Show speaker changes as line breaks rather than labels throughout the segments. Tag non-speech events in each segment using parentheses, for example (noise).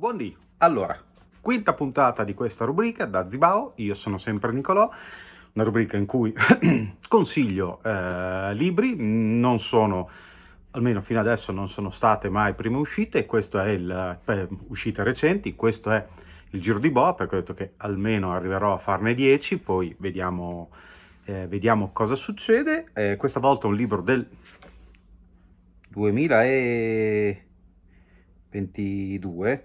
Buondì! Allora, quinta puntata di questa rubrica da Zibao, io sono sempre Nicolò, una rubrica in cui (clears throat) consiglio eh, libri, non sono, almeno fino adesso non sono state mai prime uscite, questo è il, eh, uscite recenti, questo è il giro di boa, perché ho detto che almeno arriverò a farne 10, poi vediamo, eh, vediamo cosa succede, eh, questa volta un libro del 2022,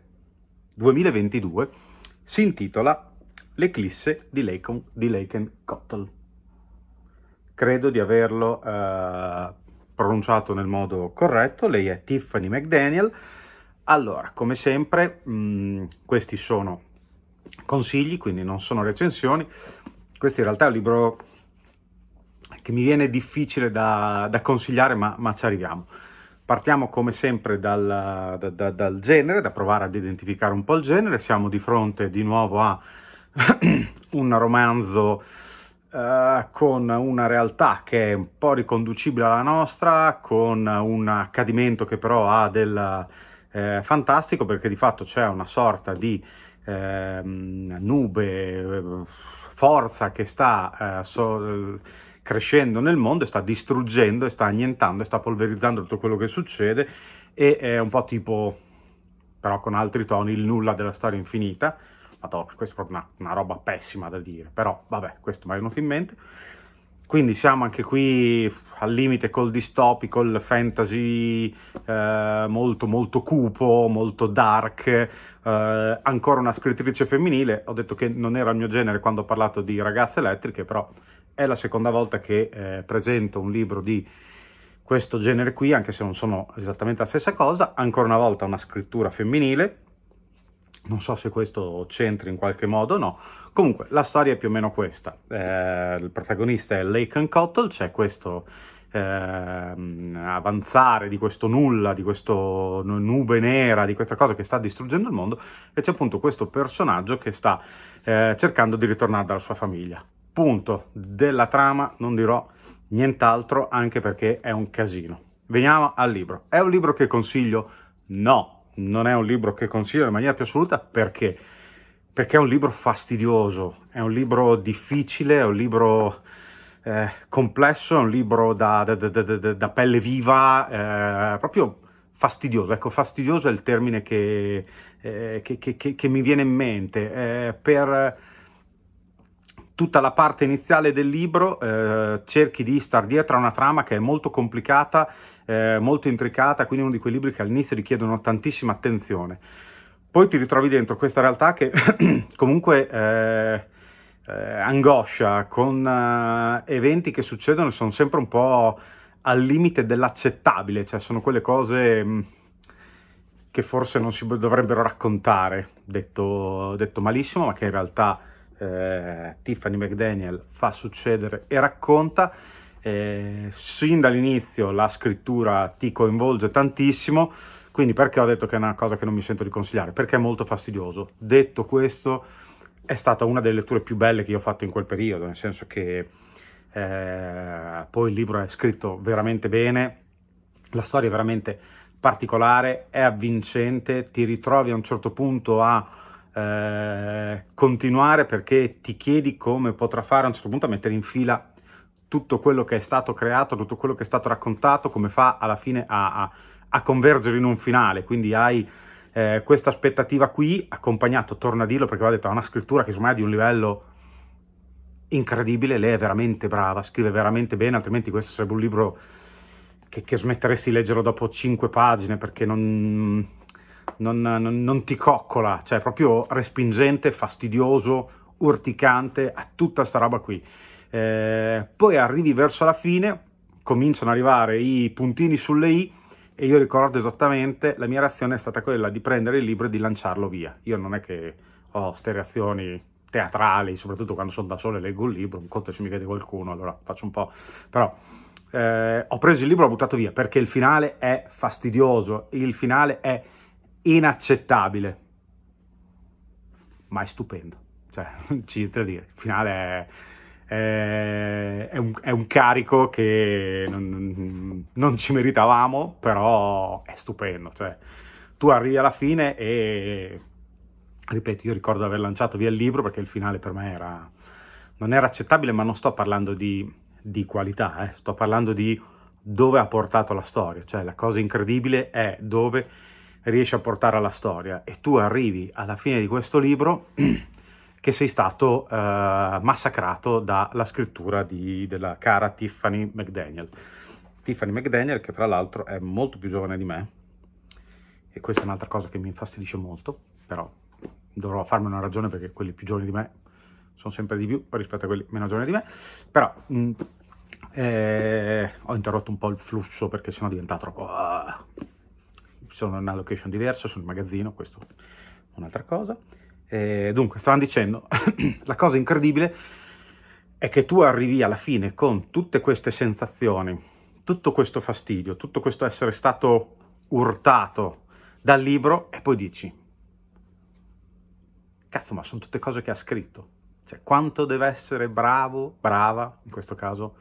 2022 si intitola L'eclisse di Laken, di Laken Cottle. Credo di averlo eh, pronunciato nel modo corretto, lei è Tiffany McDaniel. Allora, come sempre, mh, mm, questi sono consigli, quindi non sono recensioni. Questo in realtà è un libro che mi viene difficile da, da consigliare, ma, ma ci arriviamo. Partiamo come sempre dal, da, da, dal genere, da provare ad identificare un po' il genere. Siamo di fronte di nuovo a (clears throat) un romanzo Uh, con una realtà che è un po' riconducibile alla nostra, con un accadimento che però ha del eh, fantastico, perché di fatto c'è una sorta di ehm, eh, nube, forza che sta eh, so, crescendo nel mondo e sta distruggendo e sta annientando e sta polverizzando tutto quello che succede e è un po' tipo, però con altri toni, il nulla della storia infinita. Madonna, questa è proprio una, una roba pessima da dire, però vabbè, questo mi è venuto in mente. Quindi siamo anche qui al limite col distopico, il fantasy eh, molto molto cupo, molto dark, eh, ancora una scrittrice femminile, ho detto che non era il mio genere quando ho parlato di ragazze elettriche, però è la seconda volta che eh, presento un libro di questo genere qui, anche se non sono esattamente la stessa cosa. Ancora una volta una scrittura femminile, non so se questo c'entri in qualche modo o no. Comunque, la storia è più o meno questa. Eh, il protagonista è Laken Cottle, c'è questo eh, avanzare di questo nulla, di questa nube nera, di questa cosa che sta distruggendo il mondo, e c'è appunto questo personaggio che sta eh, cercando di ritornare dalla sua famiglia punto della trama non dirò nient'altro anche perché è un casino. Veniamo al libro. È un libro che consiglio? No, non è un libro che consiglio in maniera più assoluta perché? Perché è un libro fastidioso, è un libro difficile, è un libro eh, complesso, è un libro da, da, da, da pelle viva, eh, proprio fastidioso. Ecco, fastidioso è il termine che, eh, che, che, che mi viene in mente. Eh, per tutta la parte iniziale del libro eh, cerchi di star dietro a una trama che è molto complicata, eh, molto intricata, quindi uno di quei libri che all'inizio richiedono tantissima attenzione. Poi ti ritrovi dentro questa realtà che (clears throat) comunque eh, eh, angoscia, con eh, eventi che succedono e sono sempre un po' al limite dell'accettabile, cioè sono quelle cose... Mh, mm, che forse non si dovrebbero raccontare, detto, detto malissimo, ma che in realtà eh, Tiffany McDaniel fa succedere e racconta. Eh, sin dall'inizio la scrittura ti coinvolge tantissimo, quindi perché ho detto che è una cosa che non mi sento di consigliare? Perché è molto fastidioso. Detto questo, è stata una delle letture più belle che io ho fatto in quel periodo, nel senso che eh, poi il libro è scritto veramente bene, la storia è veramente particolare, è avvincente, ti ritrovi a un certo punto a eh, continuare perché ti chiedi come potrà fare a un certo punto a mettere in fila tutto quello che è stato creato, tutto quello che è stato raccontato, come fa alla fine a, a, a convergere in un finale. Quindi hai eh, questa aspettativa qui, accompagnato, torno a dirlo perché va detto, a una scrittura che ormai è di un livello incredibile, lei è veramente brava, scrive veramente bene, altrimenti questo sarebbe un libro che, che smetteresti di leggerlo dopo cinque pagine perché non, non, non, non ti coccola, cioè proprio respingente, fastidioso, urticante, a tutta sta roba qui. Eh, poi arrivi verso la fine, cominciano ad arrivare i puntini sulle i e io ricordo esattamente, la mia reazione è stata quella di prendere il libro e di lanciarlo via. Io non è che ho queste reazioni teatrali, soprattutto quando sono da solo e leggo un libro, un conto se mi vede qualcuno, allora faccio un po', però eh, ho preso il libro e l'ho buttato via perché il finale è fastidioso, il finale è inaccettabile, ma è stupendo, cioè non c'è niente da dire, il finale è... È, è, un, è, un, carico che non, non, ci meritavamo, però è stupendo. Cioè, tu arrivi alla fine e, ripeto, io ricordo di aver lanciato via il libro perché il finale per me era, non era accettabile, ma non sto parlando di, di qualità, eh. sto parlando di dove ha portato la storia. Cioè, la cosa incredibile è dove riesci a portare alla storia e tu arrivi alla fine di questo libro (clears throat) che sei stato eh, massacrato dalla scrittura di, della cara Tiffany McDaniel. Tiffany McDaniel che tra l'altro è molto più giovane di me e questa è un'altra cosa che mi infastidisce molto, però dovrò farmi una ragione perché quelli più giovani di me sono sempre di più rispetto a quelli meno giovani di me, però mh, mm, eh, ho interrotto un po' il flusso perché sennò diventa troppo... Uh, sono una location diversa, sono un magazzino, questo è un'altra cosa. Eh, dunque, stavano dicendo, (clears throat) la cosa incredibile è che tu arrivi alla fine con tutte queste sensazioni, tutto questo fastidio, tutto questo essere stato urtato dal libro e poi dici, cazzo ma sono tutte cose che ha scritto, cioè quanto deve essere bravo, brava, in questo caso,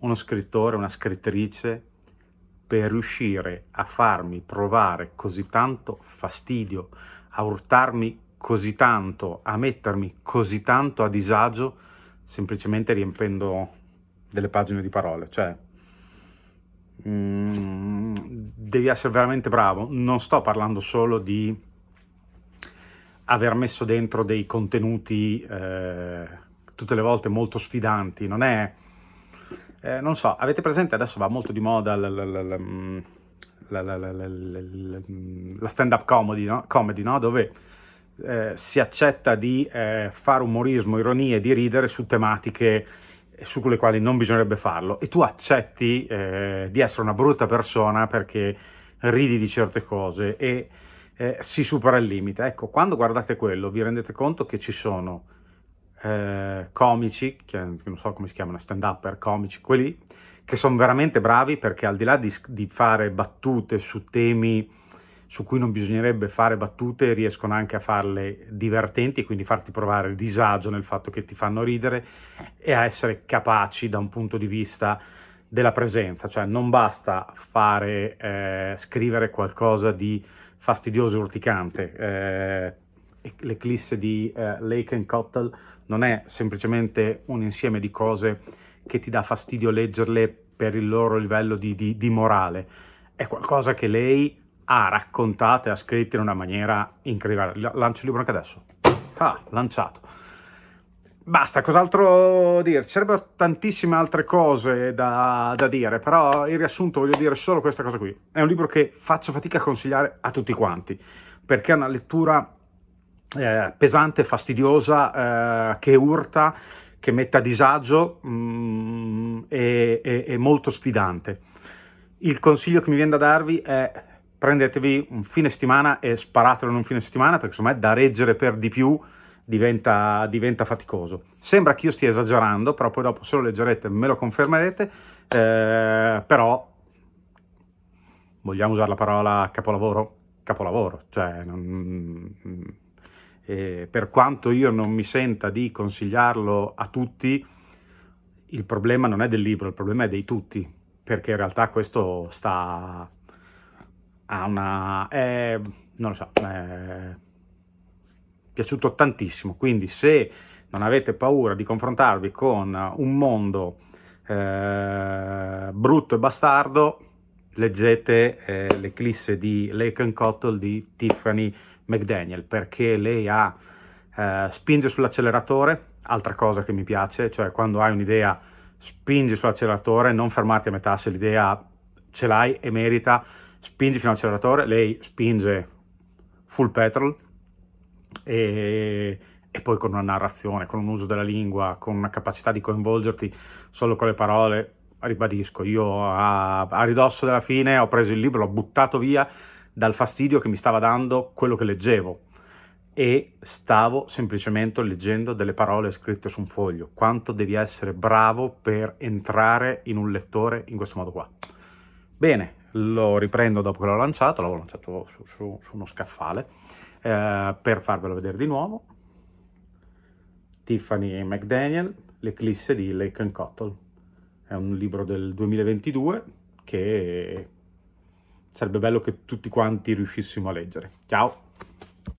uno scrittore, una scrittrice, per riuscire a farmi provare così tanto fastidio, a urtarmi così tanto, a mettermi così tanto a disagio, semplicemente riempendo delle pagine di parole. Cioè, mm, devi essere veramente bravo. Non sto parlando solo di aver messo dentro dei contenuti eh, tutte le volte molto sfidanti, non è eh, non so, avete presente, adesso va molto di moda la, la, la, la stand-up comedy, no? comedy no? dove eh, si accetta di eh, fare umorismo, ironia e di ridere su tematiche su quelle quali non bisognerebbe farlo e tu accetti eh, di essere una brutta persona perché ridi di certe cose e eh, si supera il limite. Ecco, quando guardate quello vi rendete conto che ci sono eh, comici, che, non so come si chiamano, stand up per comici, quelli che sono veramente bravi perché al di là di, di fare battute su temi su cui non bisognerebbe fare battute, riescono anche a farle divertenti, quindi farti provare il disagio nel fatto che ti fanno ridere e a essere capaci da un punto di vista della presenza, cioè non basta fare, eh, scrivere qualcosa di fastidioso e urticante, eh, l'eclisse di eh, Lake and Cottle non è semplicemente un insieme di cose che ti dà fastidio leggerle per il loro livello di, di, di morale, è qualcosa che lei ha raccontato e ha scritto in una maniera incredibile. Lancio il libro anche adesso. Ah, lanciato. Basta, cos'altro dire? Ci sarebbero tantissime altre cose da, da, dire, però in riassunto voglio dire solo questa cosa qui. È un libro che faccio fatica a consigliare a tutti quanti, perché è una lettura eh, pesante, fastidiosa, eh, che urta, che mette a disagio mm, e, e, molto sfidante. Il consiglio che mi viene da darvi è prendetevi un fine settimana e sparatelo in un fine settimana perché secondo me da reggere per di più diventa, diventa, faticoso. Sembra che io stia esagerando, però poi dopo se lo leggerete me lo confermerete, eh, però vogliamo usare la parola capolavoro? Capolavoro, cioè... Non, mm, eh, per quanto io non mi senta di consigliarlo a tutti, il problema non è del libro, il problema è dei tutti, perché in realtà questo sta a una... È, non lo so, è piaciuto tantissimo, quindi se non avete paura di confrontarvi con un mondo eh, brutto e bastardo, leggete eh, l'eclisse di Lake and Cottle di Tiffany McDaniel perché lei ha, eh, spinge sull'acceleratore, altra cosa che mi piace, cioè quando hai un'idea spingi sull'acceleratore, non fermarti a metà se l'idea ce l'hai e merita, spingi fino all'acceleratore, lei spinge full petrol e, e poi con una narrazione, con un uso della lingua, con una capacità di coinvolgerti solo con le parole, ribadisco, io a, a ridosso della fine ho preso il libro, l'ho buttato via dal fastidio che mi stava dando quello che leggevo e stavo semplicemente leggendo delle parole scritte su un foglio. Quanto devi essere bravo per entrare in un lettore in questo modo qua. Bene, lo riprendo dopo che l'ho lanciato, l'avevo lanciato su, su, su, uno scaffale eh, per farvelo vedere di nuovo. Tiffany McDaniel, L'eclisse di Lake and Cottle. È un libro del 2022 che Sarebbe bello che tutti quanti riuscissimo a leggere. Ciao!